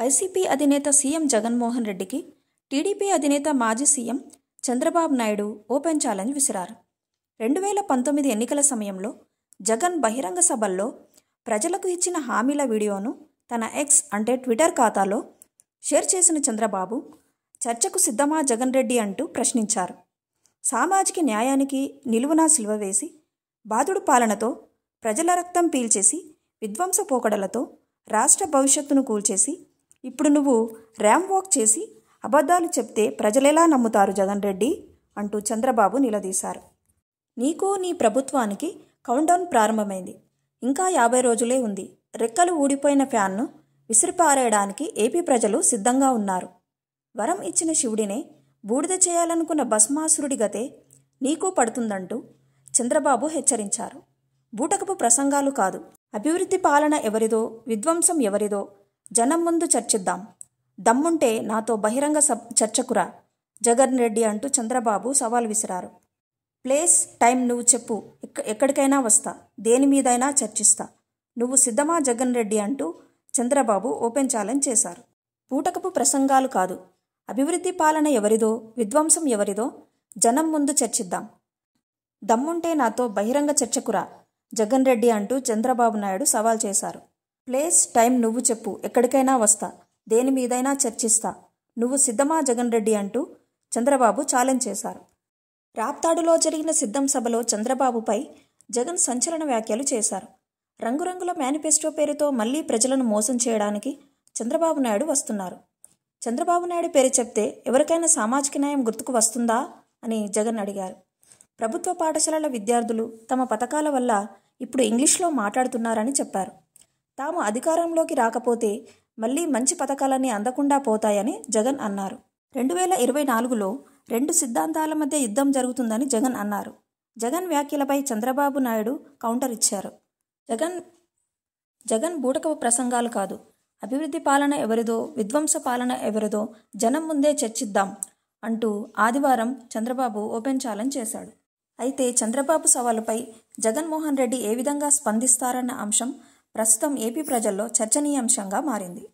YCP అధినేత CM Jaganmohan రెడ్డికి టీడీపీ అధినేత మాజీ CM Chandrababu Naidu open challenge విసిరారు రెండు వేల పంతొమ్మిది ఎన్నికల సమయంలో జగన్ బహిరంగ సభల్లో ప్రజలకు ఇచ్చిన హామీల వీడియోను తన ఎక్స్ అంటే ట్విట్టర్ ఖాతాలో షేర్ చేసిన చంద్రబాబు చర్చకు సిద్ధమా జగన్ రెడ్డి అంటూ ప్రశ్నించారు సామాజిక న్యాయానికి నిలువునా సిలువ వేసి బాధుడు పాలనతో ప్రజల రక్తం పీల్చేసి విధ్వంస పోకడలతో రాష్ట్ర భవిష్యత్తును కూల్చేసి ఇప్పుడు నువ్వు ర్యాంప్ వాక్ చేసి అబద్ధాలు చెప్తే ప్రజలెలా నమ్ముతారు జగన్ రెడ్డి అంటూ చంద్రబాబు నిలదీశారు నీకు నీ ప్రభుత్వానికి కౌంటౌన్ ప్రారంభమైంది ఇంకా యాభై రోజులే ఉంది రెక్కలు ఊడిపోయిన ఫ్యాన్ను విసిరిపారేయడానికి ఏపీ ప్రజలు సిద్ధంగా ఉన్నారు వరం ఇచ్చిన శివుడినే బూడిద చేయాలనుకున్న భస్మాసురుడి గతే నీకు పడుతుందంటూ చంద్రబాబు హెచ్చరించారు బూటకపు ప్రసంగాలు కాదు అభివృద్ధి పాలన ఎవరిదో విధ్వంసం ఎవరిదో జనం ముందు చర్చిద్దాం దమ్ముంటే నాతో బహిరంగ సబ్ చర్చకురా జగన్ రెడ్డి అంటూ చంద్రబాబు సవాల్ విసిరారు ప్లేస్ టైం నువ్వు చెప్పు ఎక్కడికైనా వస్తా దేని మీదైనా చర్చిస్తా నువ్వు సిద్ధమా జగన్ రెడ్డి అంటూ చంద్రబాబు ఓపెన్ ఛాలెంజ్ చేశారు పూటకపు ప్రసంగాలు కాదు అభివృద్ధి పాలన ఎవరిదో విధ్వంసం ఎవరిదో జనం ముందు చర్చిద్దాం దమ్ముంటే నాతో బహిరంగ చర్చకురా జగన్ రెడ్డి అంటూ చంద్రబాబు నాయుడు సవాల్ చేశారు ప్లేస్ టైం నువ్వు చెప్పు ఎక్కడికైనా వస్తా దేని మీదైనా చర్చిస్తా నువ్వు సిద్ధమా జగన్ రెడ్డి అంటూ చంద్రబాబు ఛాలెంజ్ చేశారు రాప్తాడులో జరిగిన సిద్ధం సభలో చంద్రబాబుపై జగన్ సంచలన వ్యాఖ్యలు చేశారు రంగురంగుల మేనిఫెస్టో పేరుతో మళ్లీ ప్రజలను మోసం చేయడానికి చంద్రబాబు నాయుడు వస్తున్నారు చంద్రబాబు నాయుడు పేరు చెప్తే ఎవరికైనా సామాజిక న్యాయం గుర్తుకు వస్తుందా అని జగన్ అడిగారు ప్రభుత్వ పాఠశాలల విద్యార్థులు తమ పథకాల వల్ల ఇప్పుడు ఇంగ్లీష్లో మాట్లాడుతున్నారని చెప్పారు తాము అధికారంలోకి రాకపోతే మళ్లీ మంచి పథకాలన్నీ అందకుండా పోతాయని జగన్ అన్నారు రెండు వేల ఇరవై నాలుగులో రెండు సిద్ధాంతాల మధ్య యుద్ధం జరుగుతుందని జగన్ అన్నారు జగన్ వ్యాఖ్యలపై చంద్రబాబు నాయుడు కౌంటర్ ఇచ్చారు జగన్ జగన్ బూటకపు ప్రసంగాలు కాదు అభివృద్ధి పాలన ఎవరిదో విధ్వంస పాలన ఎవరిదో జనం ముందే చర్చిద్దాం అంటూ ఆదివారం చంద్రబాబు ఓపెన్ ఛాలెంజ్ చేశాడు అయితే చంద్రబాబు సవాలుపై జగన్మోహన్ రెడ్డి ఏ విధంగా స్పందిస్తారన్న అంశం ప్రస్తుతం ఏపీ ప్రజల్లో చర్చనీయాంశంగా మారింది